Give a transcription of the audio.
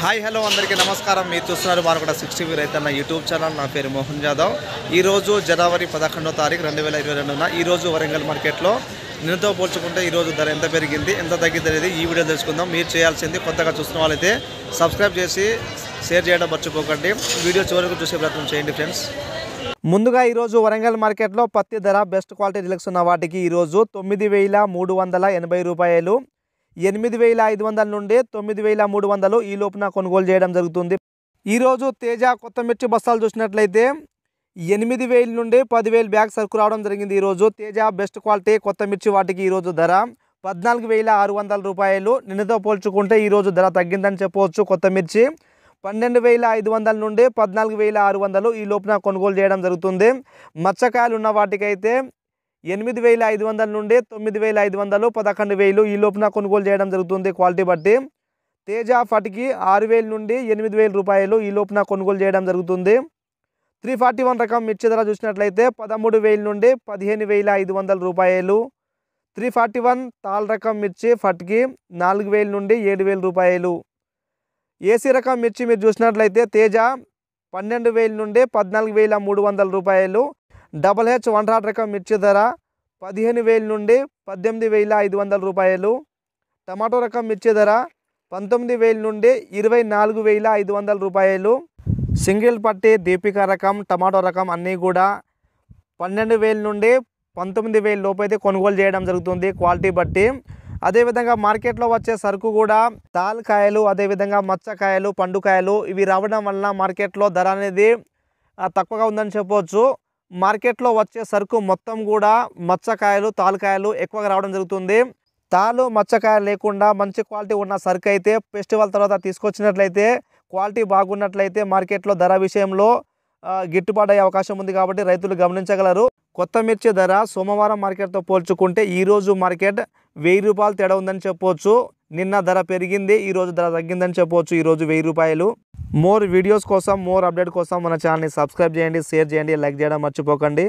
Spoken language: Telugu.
హాయ్ హలో అందరికీ నమస్కారం మీరు చూస్తున్నారు వారు కూడా సిక్స్ టీవీ నా యూట్యూబ్ ఛానల్ నా పేరు మోహన్ జాదవ్ ఈరోజు జనవరి పదకొండో తారీఖు రెండు వేల ఇరవై రెండున ఈరోజు వరంగల్ మార్కెట్లో నిన్నతో పోల్చుకుంటే ఈరోజు ధర ఎంత పెరిగింది ఎంత తగ్గింది అనేది ఈ వీడియో తెలుసుకుందాం మీరు చేయాల్సింది కొత్తగా చూసిన వాళ్ళైతే సబ్స్క్రైబ్ చేసి షేర్ చేయడం మర్చిపోకండి వీడియో చివరకు చూసే ప్రయత్నం చేయండి ఫ్రెండ్స్ ముందుగా ఈరోజు వరంగల్ మార్కెట్లో పత్తి ధర బెస్ట్ క్వాలిటీ రిలక్స్ ఉన్న వాటికి ఈరోజు తొమ్మిది వేల మూడు వందల ఎనభై రూపాయలు ఎనిమిది వేల ఐదు వందల నుండి తొమ్మిది వేల మూడు వందలు ఈ లోపున కొనుగోలు చేయడం జరుగుతుంది ఈరోజు తేజ కొత్త మిర్చి బస్తాలు చూసినట్లయితే ఎనిమిది వేల నుండి పదివేలు బ్యాగ్ సరుకు రావడం జరిగింది ఈరోజు తేజ బెస్ట్ క్వాలిటీ కొత్త మిర్చి వాటికి ఈరోజు ధర పద్నాలుగు వేల ఆరు వందల రూపాయలు నిన్నతో పోల్చుకుంటే ఈరోజు ధర తగ్గిందని చెప్పవచ్చు కొత్త మిర్చి పన్నెండు వేల ఐదు వందల నుండి పద్నాలుగు వేల ఆరు వందలు ఈ లోపున కొనుగోలు చేయడం జరుగుతుంది మచ్చకాయలు ఉన్న వాటికైతే ఎనిమిది వేల ఐదు వందల నుండి తొమ్మిది వేల ఐదు వందలు పదకొండు వేలు ఈ లోపున కొనుగోలు చేయడం జరుగుతుంది క్వాలిటీ బట్టి తేజ ఫటికి ఆరు వేల నుండి ఎనిమిది వేల రూపాయలు ఈ లోపున కొనుగోలు చేయడం జరుగుతుంది త్రీ ఫార్టీ వన్ రకం మిర్చి ధర చూసినట్లయితే పదమూడు వేల నుండి పదిహేను వేల ఐదు వందల రూపాయలు త్రీ ఫార్టీ వన్ తాల్ రకం మిర్చి ఫటికి నాలుగు వేల నుండి ఏడు వేల రూపాయలు ఏసీ రకం మిర్చి మీరు చూసినట్లయితే తేజ పన్నెండు వేల నుండి పద్నాలుగు వేల మూడు వందల రూపాయలు డబల్ హెచ్ వన్ హాట్ రకం మిర్చి ధర పదిహేను వేల నుండి పద్దెనిమిది వేల ఐదు వందల రూపాయలు టమాటో రకం మిర్చి ధర పంతొమ్మిది వేల నుండి ఇరవై నాలుగు వేల ఐదు వందల రూపాయలు సింగిల్ పట్టి దీపిక రకం టమాటో రకం అన్నీ కూడా పన్నెండు వేల నుండి పంతొమ్మిది వేల లోపైతే కొనుగోలు చేయడం జరుగుతుంది క్వాలిటీ బట్టి అదేవిధంగా మార్కెట్లో వచ్చే సరుకు కూడా తాల్కాయలు అదేవిధంగా మచ్చకాయలు పండుకాయలు ఇవి రావడం వలన మార్కెట్లో ధర అనేది తక్కువగా ఉందని చెప్పవచ్చు మార్కెట్లో వచ్చే సరుకు మొత్తం కూడా మచ్చకాయలు తాలకాయలు ఎక్కువగా రావడం జరుగుతుంది తాలు మచ్చకాయలు లేకుండా మంచి క్వాలిటీ ఉన్న సరుకు అయితే ఫెస్టివల్ తర్వాత తీసుకొచ్చినట్లయితే క్వాలిటీ బాగున్నట్లయితే మార్కెట్లో ధర విషయంలో గిట్టుబాటు అయ్యే అవకాశం ఉంది కాబట్టి రైతులు గమనించగలరు కొత్త మిర్చి ధర సోమవారం మార్కెట్తో పోల్చుకుంటే ఈరోజు మార్కెట్ వెయ్యి రూపాయలు తేడా ఉందని చెప్పవచ్చు నిన్న ధర పెరిగింది ఈరోజు ధర తగ్గిందని చెప్పవచ్చు ఈరోజు వెయ్యి రూపాయలు మోర్ వీడియోస్ కోసం మోర్ అప్డేట్ కోసం మన ఛానల్ని సబ్స్క్రైబ్ చేయండి షేర్ చేయండి లైక్ చేయడం మర్చిపోకండి